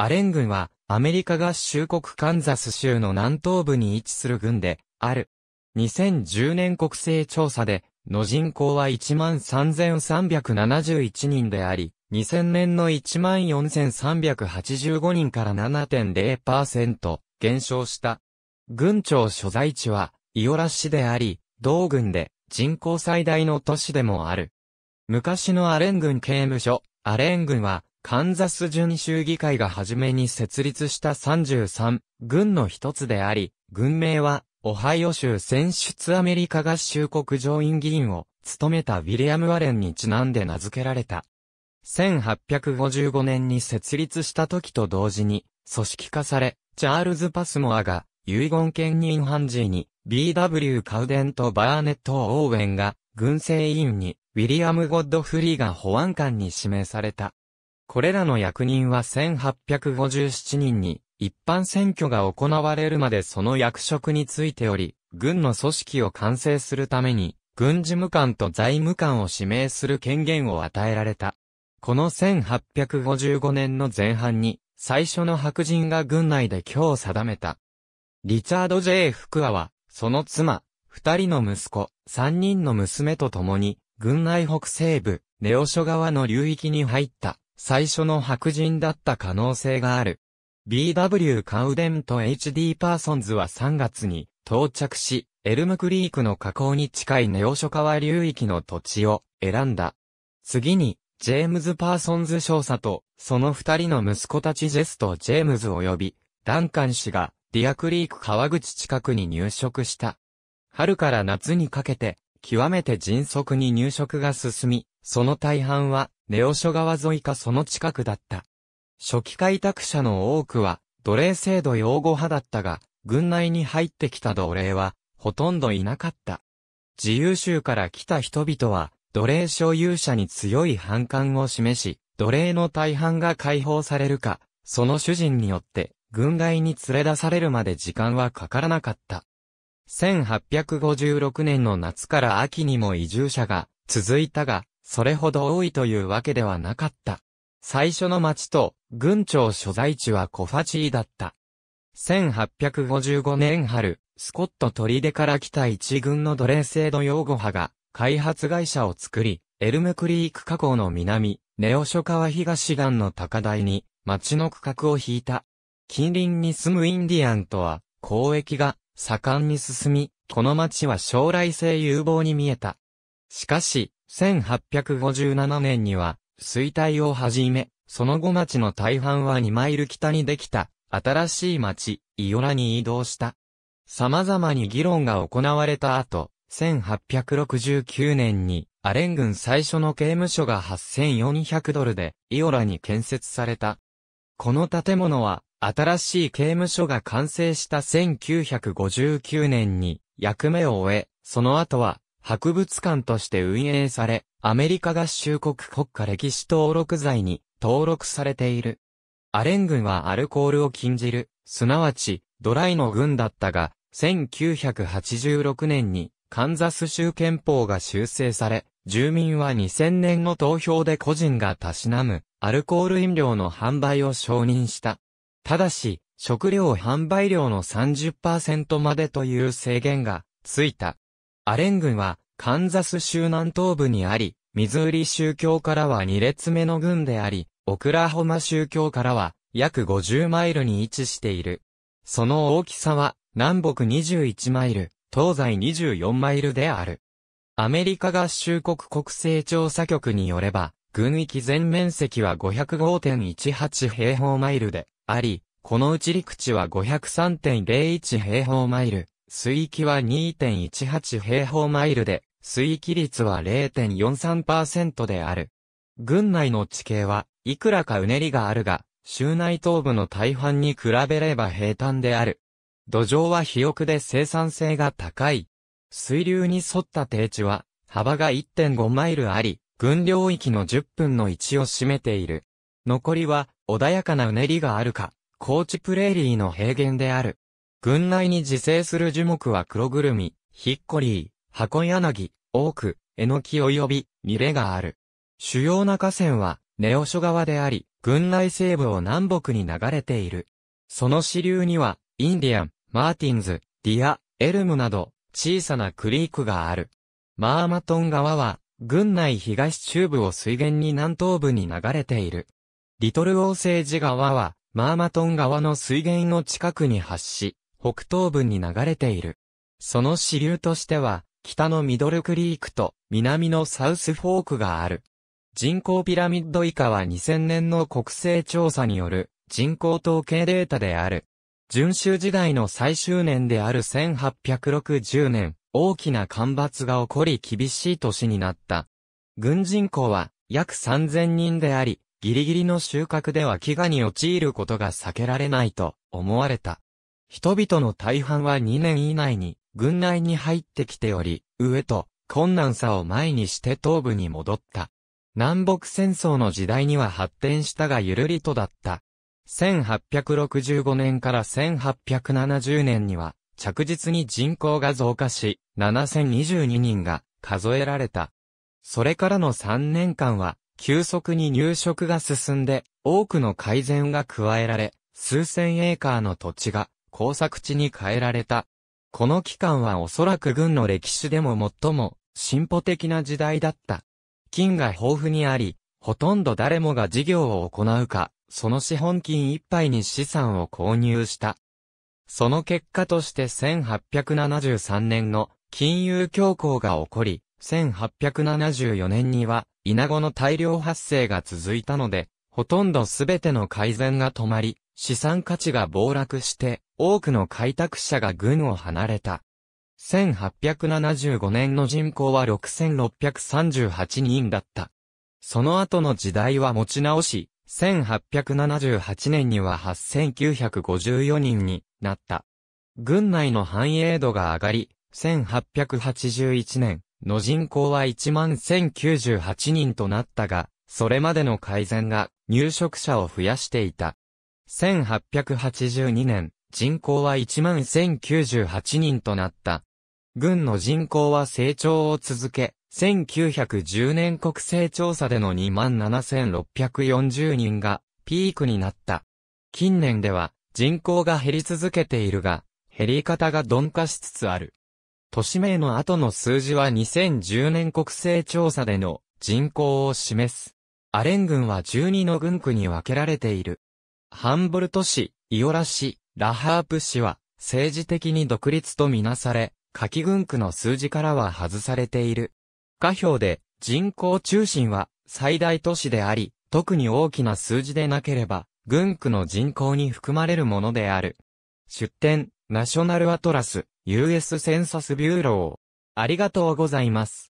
アレン軍は、アメリカ合衆国カンザス州の南東部に位置する軍で、ある。2010年国勢調査で、の人口は13,371人であり、2000年の14,385人から7.0%減少した。軍庁所在地は、イオラ市であり、同軍で人口最大の都市でもある。昔のアレン軍刑務所、アレン軍は、カンザス準州議会が初めに設立した33軍の一つであり、軍名は、オハイオ州選出アメリカ合衆国上院議員を務めたウィリアム・ワレンにちなんで名付けられた。1855年に設立した時と同時に、組織化され、チャールズ・パスモアが、遺言権人判事に、B.W. カウデンとバーネット・オーウェンが、軍政委員に、ウィリアム・ゴッドフリーが保安官に指名された。これらの役人は1857人に、一般選挙が行われるまでその役職についており、軍の組織を完成するために、軍事務官と財務官を指名する権限を与えられた。この1855年の前半に、最初の白人が軍内で今日定めた。リチャード・ J・ フクアは、その妻、二人の息子、三人の娘と共に、軍内北西部、ネオ諸川の流域に入った。最初の白人だった可能性がある。B.W. カウデンと H.D. パーソンズは3月に到着し、エルムクリークの河口に近いネオショカワ流域の土地を選んだ。次に、ジェームズ・パーソンズ少佐と、その二人の息子たちジェスとジェームズ及び、ダンカン氏が、ディアクリーク川口近くに入植した。春から夏にかけて、極めて迅速に入植が進み、その大半は、ネオ諸川沿いかその近くだった。初期開拓者の多くは、奴隷制度擁護派だったが、軍内に入ってきた奴隷は、ほとんどいなかった。自由州から来た人々は、奴隷所有者に強い反感を示し、奴隷の大半が解放されるか、その主人によって、軍外に連れ出されるまで時間はかからなかった。1856年の夏から秋にも移住者が続いたが、それほど多いというわけではなかった。最初の町と郡庁所在地はコファチーだった。1855年春、スコット砦から来た一軍の奴隷制度擁護派が開発会社を作り、エルムクリーク河口の南、ネオショ川東岸の高台に町の区画を引いた。近隣に住むインディアンとは交易が盛んに進み、この町は将来性有望に見えた。しかし、1857年には、衰退をはじめ、その後町の大半は2マイル北にできた、新しい町、イオラに移動した。様々に議論が行われた後、1869年に、アレン軍最初の刑務所が8400ドルで、イオラに建設された。この建物は、新しい刑務所が完成した1959年に役目を終え、その後は博物館として運営され、アメリカ合衆国国家歴史登録罪に登録されている。アレン軍はアルコールを禁じる、すなわちドライの軍だったが、1986年にカンザス州憲法が修正され、住民は2000年の投票で個人がたしなむアルコール飲料の販売を承認した。ただし、食料販売量の30%までという制限がついた。アレン軍は、カンザス州南東部にあり、ミズーリ宗教からは2列目の軍であり、オクラホマ宗教からは約50マイルに位置している。その大きさは南北21マイル、東西24マイルである。アメリカ合衆国国勢調査局によれば、軍域全面積は505.18平方マイルで、あり、このうち陸地は503.01平方マイル、水域は2.18平方マイルで、水域率は0.43%である。軍内の地形はいくらかうねりがあるが、州内東部の大半に比べれば平坦である。土壌は肥沃で生産性が高い。水流に沿った低地は、幅が1.5マイルあり、軍領域の10分の1を占めている。残りは、穏やかなうねりがあるか、高知プレーリーの平原である。群内に自生する樹木は黒ぐるみ、ヒッコリー、箱柳、多く、えのき及び、ニレがある。主要な河川は、ネオショ川であり、群内西部を南北に流れている。その支流には、インディアン、マーティンズ、ディア、エルムなど、小さなクリークがある。マーマトン川は、群内東中部を水源に南東部に流れている。リトルオーセージ川は、マーマトン川の水源の近くに発し、北東部に流れている。その支流としては、北のミドルクリークと南のサウスフォークがある。人口ピラミッド以下は2000年の国勢調査による人口統計データである。準州時代の最終年である1860年、大きな干ばつが起こり厳しい年になった。軍人口は約3000人であり、ギリギリの収穫では飢餓に陥ることが避けられないと思われた。人々の大半は2年以内に軍内に入ってきており、上と困難さを前にして東部に戻った。南北戦争の時代には発展したがゆるりとだった。1865年から1870年には着実に人口が増加し、7022人が数えられた。それからの3年間は急速に入植が進んで、多くの改善が加えられ、数千エーカーの土地が工作地に変えられた。この期間はおそらく軍の歴史でも最も進歩的な時代だった。金が豊富にあり、ほとんど誰もが事業を行うか、その資本金いっぱいに資産を購入した。その結果として1873年の金融恐慌が起こり、1874年にはイナゴの大量発生が続いたので、ほとんどすべての改善が止まり、資産価値が暴落して、多くの開拓者が軍を離れた。1875年の人口は6638人だった。その後の時代は持ち直し、1878年には8954人になった。軍内の繁栄度が上がり、1881年、の人口は11,098人となったが、それまでの改善が入植者を増やしていた。1882年、人口は11,098人となった。軍の人口は成長を続け、1910年国勢調査での27,640人がピークになった。近年では人口が減り続けているが、減り方が鈍化しつつある。都市名の後の数字は2010年国勢調査での人口を示す。アレン郡は12の郡区に分けられている。ハンボルト市、イオラ市、ラハープ市は政治的に独立とみなされ、夏季郡区の数字からは外されている。下表で人口中心は最大都市であり、特に大きな数字でなければ、郡区の人口に含まれるものである。出典、ナショナルアトラス、US センサスビューロー。ありがとうございます。